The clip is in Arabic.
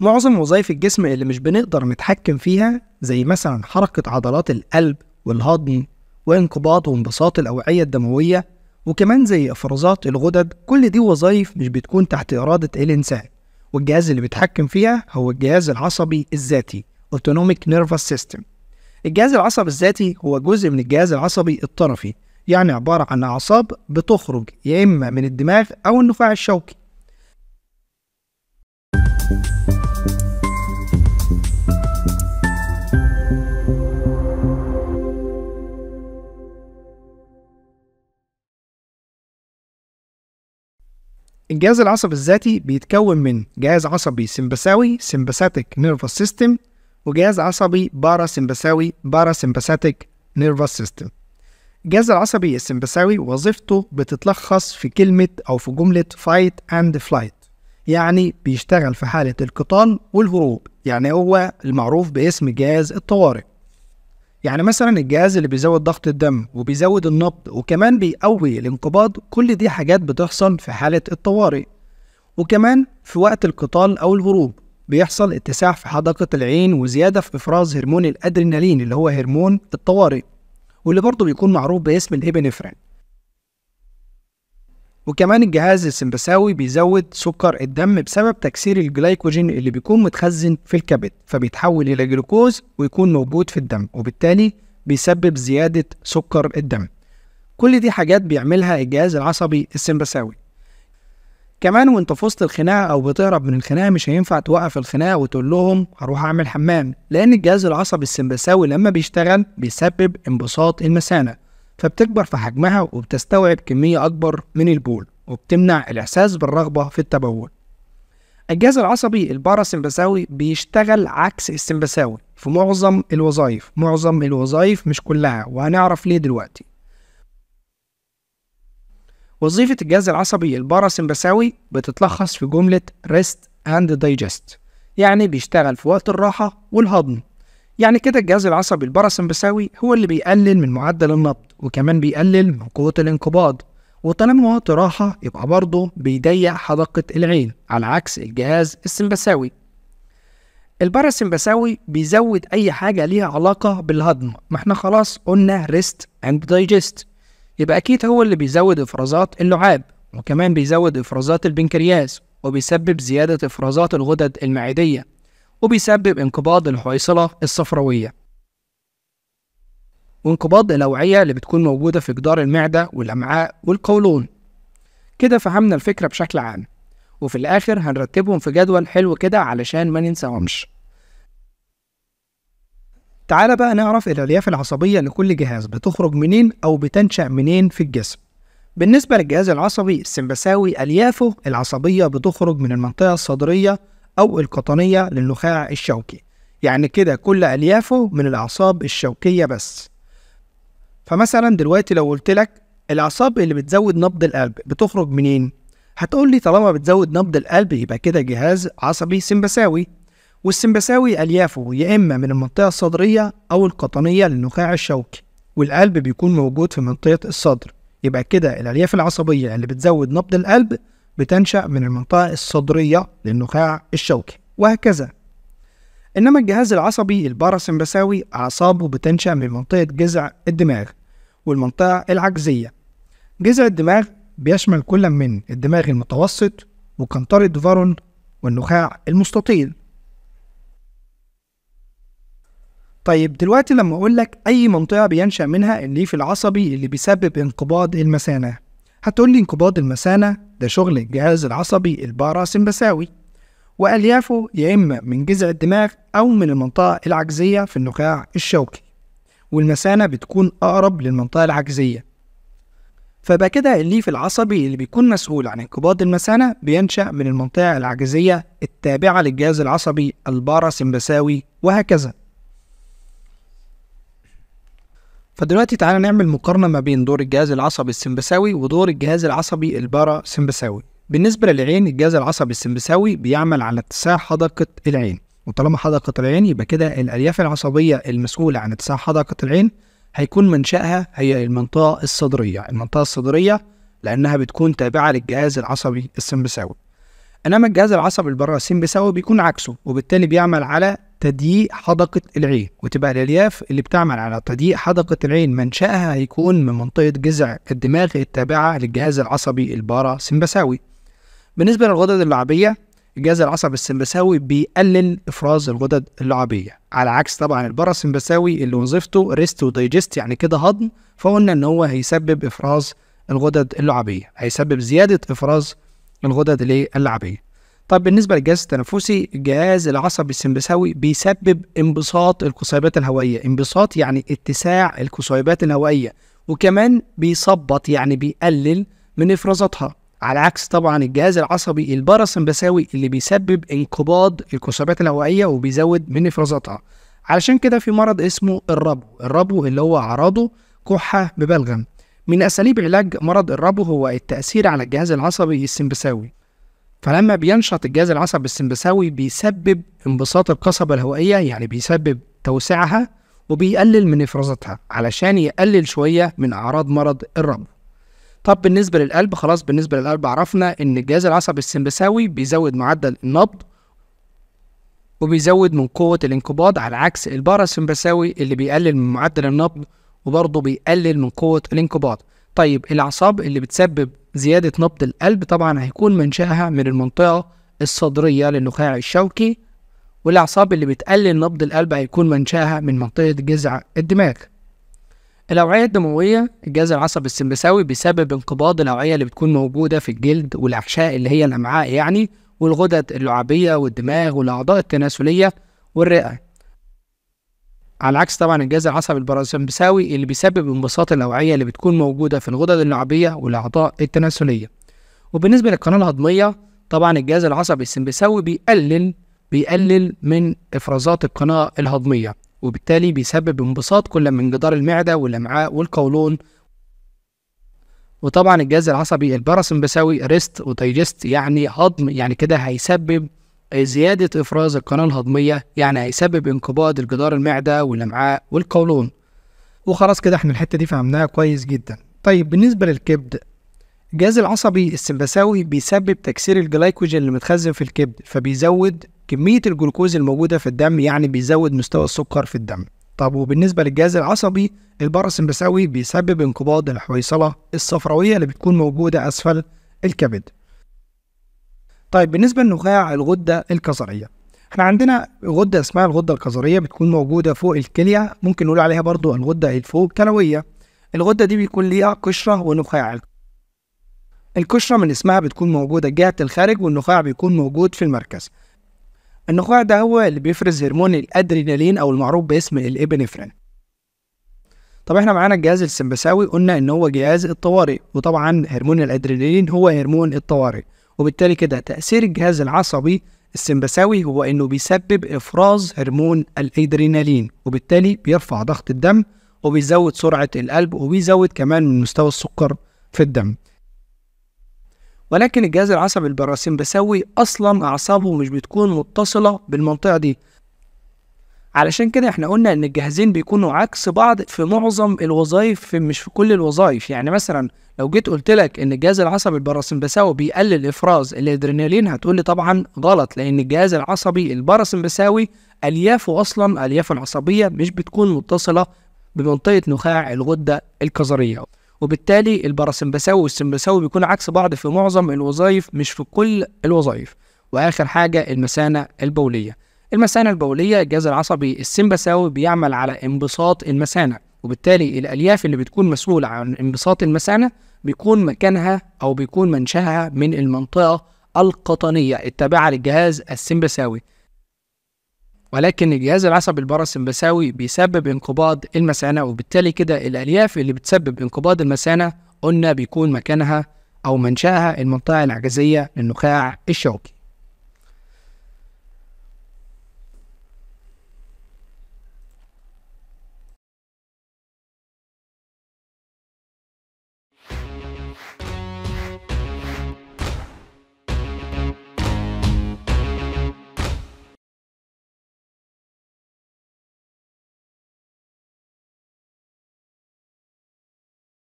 معظم وظائف الجسم اللي مش بنقدر نتحكم فيها زي مثلا حركة عضلات القلب والهضم وانقباض وانبساط الأوعية الدموية وكمان زي إفرازات الغدد كل دي وظائف مش بتكون تحت إرادة الإنسان والجهاز اللي بيتحكم فيها هو الجهاز العصبي الذاتي Autonomic Nervous System الجهاز العصبي الذاتي هو جزء من الجهاز العصبي الطرفي يعني عبارة عن أعصاب بتخرج يا إما من الدماغ أو النخاع الشوكي الجهاز العصبي الذاتي بيتكون من جهاز عصبي سمبساوي سمباثيك نيرفس سيستم وجهاز عصبي بارا سمبساوي بارا سمباثيك نيرفس سيستم الجهاز العصبي السمبساوي وظيفته بتتلخص في كلمة أو في جملة فايت أند فلايت يعني بيشتغل في حالة القتال والهروب يعني هو المعروف باسم جهاز الطوارئ يعني مثلا الجهاز اللي بيزود ضغط الدم وبيزود النبض وكمان بيقوي الانقباض كل دي حاجات بتحصل في حالة الطوارئ وكمان في وقت القتال أو الهروب بيحصل اتساع في حدقة العين وزيادة في إفراز هرمون الأدرينالين اللي هو هرمون الطوارئ واللي برضه بيكون معروف باسم الإبنفرين وكمان الجهاز السمبساوي بيزود سكر الدم بسبب تكسير الجلايكوجين اللي بيكون متخزن في الكبد فبيتحول إلى جلوكوز ويكون موجود في الدم وبالتالي بيسبب زيادة سكر الدم كل دي حاجات بيعملها الجهاز العصبي السمبساوي كمان وانت في وسط الخناقه او بتهرب من الخناقه مش هينفع توقف الخناقه وتقول لهم هروح اعمل حمام لان الجهاز العصبي السمبساوي لما بيشتغل بيسبب انبساط المثانه فبتكبر في حجمها وبتستوعب كمية أكبر من البول وبتمنع الإحساس بالرغبة في التبول الجهاز العصبي الباراسمبثاوي بيشتغل عكس السمبثاوي في معظم الوظائف معظم الوظائف مش كلها وهنعرف ليه دلوقتي وظيفة الجهاز العصبي الباراسمبثاوي بتتلخص في جملة rest and digest يعني بيشتغل في وقت الراحة والهضم يعني كده الجهاز العصبي الباراسمبثاوي هو اللي بيقلل من معدل النبض وكمان بيقلل من قوة الانقباض وطالما وقت راحة يبقى برضه بيضيق حدقة العين على عكس الجهاز السمبثاوي الباراسمبثاوي بيزود أي حاجة ليها علاقة بالهضم ما احنا خلاص قلنا ريست اند دايجست يبقى أكيد هو اللي بيزود إفرازات اللعاب وكمان بيزود إفرازات البنكرياس وبيسبب زيادة إفرازات الغدد المعدية وبيسبب انقباض الحويصلة الصفراوية وانقباض الأوعية اللي بتكون موجودة في جدار المعدة والأمعاء والقولون كده فهمنا الفكرة بشكل عام وفي الآخر هنرتبهم في جدول حلو كده علشان ما ننساهمش تعال بقى نعرف الألياف العصبية لكل جهاز بتخرج منين أو بتنشأ منين في الجسم بالنسبة للجهاز العصبي السمبساوي أليافه العصبية بتخرج من المنطقة الصدرية أو القطنية للنخاع الشوكي يعني كده كل أليافه من الأعصاب الشوكية بس فمثلا دلوقتي لو قلت لك الأعصاب اللي بتزود نبض القلب بتخرج منين؟ هتقول لي طالما بتزود نبض القلب يبقى كده جهاز عصبي سمبساوي والسمبساوي أليافه يا إما من المنطقة الصدرية أو القطنية للنخاع الشوكي والقلب بيكون موجود في منطقة الصدر يبقى كده الألياف العصبية اللي بتزود نبض القلب بتنشأ من المنطقة الصدرية للنخاع الشوكي وهكذا إنما الجهاز العصبي الباراسمبثاوي أعصابه بتنشأ من منطقة جذع الدماغ والمنطقة العجزية جذع الدماغ بيشمل كل من الدماغ المتوسط وقنطرة فارون والنخاع المستطيل طيب دلوقتي لما أقول لك أي منطقة بينشأ منها الليف العصبي اللي بيسبب انقباض المثانة هتقول لي انقباض المثانة ده شغل الجهاز العصبي الباراسمبثاوي وأليافه يا إما من جذع الدماغ أو من المنطقة العجزية في النخاع الشوكي والمثانة بتكون أقرب للمنطقة العجزية فبقى كده الليف العصبي اللي بيكون مسؤول عن انقباض المثانة بينشأ من المنطقة العجزية التابعة للجهاز العصبي الباراسمبثاوي وهكذا فدلوقتي تعالى نعمل مقارنة ما بين دور الجهاز العصبي السمبساوي ودور الجهاز العصبي البارا سمبساوي بالنسبة للعين الجهاز العصبي السمبساوي بيعمل على اتساع حدقة العين وطالما حدقة العين يبقى كده الألياف العصبية المسؤولة عن اتساع حدقة العين هيكون منشأها هي المنطقة الصدرية المنطقة الصدرية لأنها بتكون تابعة للجهاز العصبي السمبساوي إنما الجهاز العصبي سمبساوي بيكون عكسه وبالتالي بيعمل على تضييق حدقة العين وتبقى الألياف اللي بتعمل على تضييق حدقة العين منشأها هيكون من منطقة جذع الدماغ التابعة للجهاز العصبي البارا سمبساوي بالنسبة للغدد اللعابية الجهاز العصبي السمبساوي بيقلل إفراز الغدد اللعابية على عكس طبعا البارا سمبساوي اللي وظيفته ريست ودايجست يعني كده هضم فقلنا إن هو هيسبب إفراز الغدد اللعابية هيسبب زيادة إفراز الغدد اللعابية طيب بالنسبه للجهاز التنفسي الجهاز العصبي السمبساوي بيسبب انبساط القصيبات الهوائيه انبساط يعني اتساع القصيبات الهوائيه وكمان بيثبط يعني بيقلل من افرازاتها على عكس طبعا الجهاز العصبي الباراسمبساوي اللي بيسبب انقباض القصيبات الهوائيه وبيزود من افرازاتها علشان كده في مرض اسمه الربو الربو اللي هو اعراضه كحه ببلغم من اساليب علاج مرض الربو هو التاثير على الجهاز العصبي السمبساوي فلما بينشط الجهاز العصبي السمبساوي بيسبب انبساط القصبة الهوائية يعني بيسبب توسعها وبيقلل من افرازاتها علشان يقلل شوية من أعراض مرض الربو طب بالنسبة للقلب خلاص بالنسبة للقلب عرفنا إن الجهاز العصبي السمبساوي بيزود معدل النبض وبيزود من قوة الانقباض على عكس السمبساوي اللي بيقلل من معدل النبض وبرضه بيقلل من قوة الانقباض طيب الأعصاب اللي بتسبب زيادة نبض القلب طبعا هيكون منشأها من المنطقة الصدرية للنخاع الشوكي والأعصاب اللي بتقلل نبض القلب هيكون منشأها من منطقة جذع الدماغ الأوعية الدموية الجهاز العصبي السمبساوي بسبب انقباض الأوعية اللي بتكون موجودة في الجلد والأحشاء اللي هي الأمعاء يعني والغدد اللعابية والدماغ والأعضاء التناسلية والرئة على عكس طبعا الجهاز العصبي البراسمبساوي اللي بيسبب انبساط الاوعيه اللي بتكون موجوده في الغدد اللعابيه والاعضاء التناسليه وبالنسبه للقناه الهضميه طبعا الجهاز العصبي السمبساوي بيقلل بيقلل من افرازات القناه الهضميه وبالتالي بيسبب انبساط كل من جدار المعده والامعاء والقولون وطبعا الجهاز العصبي الباراسمبساوي ريست ودايجست يعني هضم يعني كده هيسبب زيادة إفراز القناة الهضمية يعني هيسبب انقباض الجدار المعدة والأمعاء والقولون وخلاص كده احنا الحتة دي فهمناها كويس جدا طيب بالنسبة للكبد الجهاز العصبي السمباساوي بيسبب تكسير الجلايكوجين اللي متخزن في الكبد فبيزود كمية الجلوكوز الموجودة في الدم يعني بيزود مستوى السكر في الدم طب وبالنسبة للجهاز العصبي الباراسمبثاوي بيسبب انقباض الحويصلة الصفراوية اللي بتكون موجودة أسفل الكبد طيب بالنسبه لنخاع الغده الكظريه احنا عندنا غده اسمها الغده الكظريه بتكون موجوده فوق الكليه ممكن نقول عليها برضو الغده الفوق كلويه الغده دي بيكون ليها قشره ونخاع القشره من اسمها بتكون موجوده جهه الخارج والنخاع بيكون موجود في المركز النخاع ده هو اللي بيفرز هرمون الادرينالين او المعروف باسم الابنفرين طب احنا معانا الجهاز السمبساوي قلنا ان هو جهاز الطوارئ وطبعا هرمون الادرينالين هو هرمون الطوارئ وبالتالي كده تأثير الجهاز العصبي السمبساوي هو انه بيسبب افراز هرمون الادرينالين وبالتالي بيرفع ضغط الدم وبيزود سرعة القلب وبيزود كمان من مستوى السكر في الدم ولكن الجهاز العصبي البراسمبساوي اصلا اعصابه مش بتكون متصلة بالمنطقة دي علشان كده احنا قلنا ان الجهازين بيكونوا عكس بعض في معظم الوظائف في مش في كل الوظائف يعني مثلا لو جيت قلت لك ان الجهاز العصبي الباراسمبثاوي بيقلل افراز الادرينالين هتقول لي طبعا غلط لان الجهاز العصبي الباراسمبثاوي اليافه اصلا اليافه العصبيه مش بتكون متصله بمنطقه نخاع الغده الكظريه وبالتالي الباراسمبثاوي والسمبثاوي بيكون عكس بعض في معظم الوظائف مش في كل الوظائف واخر حاجه المثانه البوليه المثانة البولية الجهاز العصبي السمبثاوي بيعمل على انبساط المثانة وبالتالي الألياف اللي بتكون مسؤولة عن انبساط المثانة بيكون مكانها أو بيكون منشأها من المنطقة القطنية التابعة للجهاز السمبثاوي ولكن الجهاز العصبي الباراسمبثاوي بيسبب انقباض المثانة وبالتالي كده الألياف اللي بتسبب انقباض المثانة قلنا بيكون مكانها أو منشأها المنطقة العجزية للنخاع الشوكي